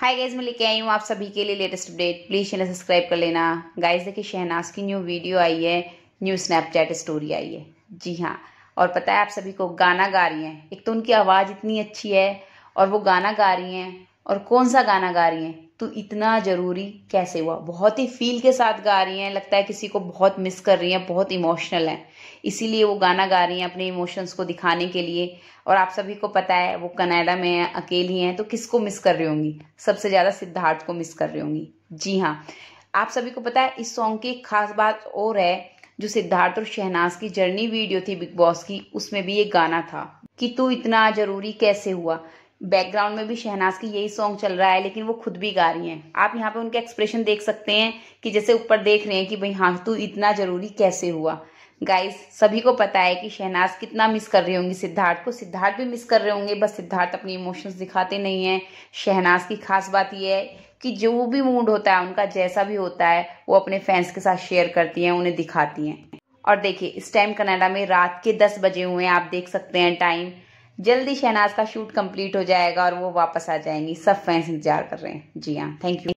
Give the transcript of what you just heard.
hi guys मैं लेके आई हूँ आप सभी के लिए latest update please channel subscribe कर लेना गाइज देखिए शहनाज की न्यू वीडियो आई है न्यू स्नैपचैट स्टोरी आई है जी हाँ और पता है आप सभी को गाना गा रही हैं एक तो उनकी आवाज़ इतनी अच्छी है और वो गाना गा रही हैं और कौन सा गाना गा रही हैं तू इतना ज़रूरी कैसे हुआ बहुत ही फील के साथ गा रही हैं लगता है किसी को बहुत मिस कर रही हैं बहुत इमोशनल हैं इसीलिए वो गाना गा रही हैं अपने इमोशंस को दिखाने के लिए और आप सभी को पता है वो कनाडा में है अकेली हैं तो किसको मिस कर रही होंगी सबसे ज़्यादा सिद्धार्थ को मिस कर रही होंगी जी हाँ आप सभी को पता है इस सॉन्ग की खास बात और है जो सिद्धार्थ और शहनाज की जर्नी वीडियो थी बिग बॉस की उसमें भी एक गाना था कि तू इतना जरूरी कैसे हुआ बैकग्राउंड में भी शहनाज की यही सॉन्ग चल रहा है लेकिन वो खुद भी गा रही हैं आप यहाँ पे उनके एक्सप्रेशन देख सकते हैं कि जैसे ऊपर देख रहे हैं कि भाई हाँ तू इतना जरूरी कैसे हुआ गाइस सभी को पता है कि शहनाज कितना मिस कर रही होंगी सिद्धार्थ को सिद्धार्थ भी मिस कर रहे होंगे बस सिद्धार्थ अपनी इमोशंस दिखाते नहीं है शहनाज की खास बात यह है कि जो भी मूड होता है उनका जैसा भी होता है वो अपने फैंस के साथ शेयर करती हैं उन्हें दिखाती हैं और देखिए इस टाइम कनाडा में रात के दस बजे हुए हैं आप देख सकते हैं टाइम जल्दी शहनाज का शूट कंप्लीट हो जाएगा और वो वापस आ जाएंगी सब फैंस इंतजार कर रहे हैं जी हाँ थैंक यू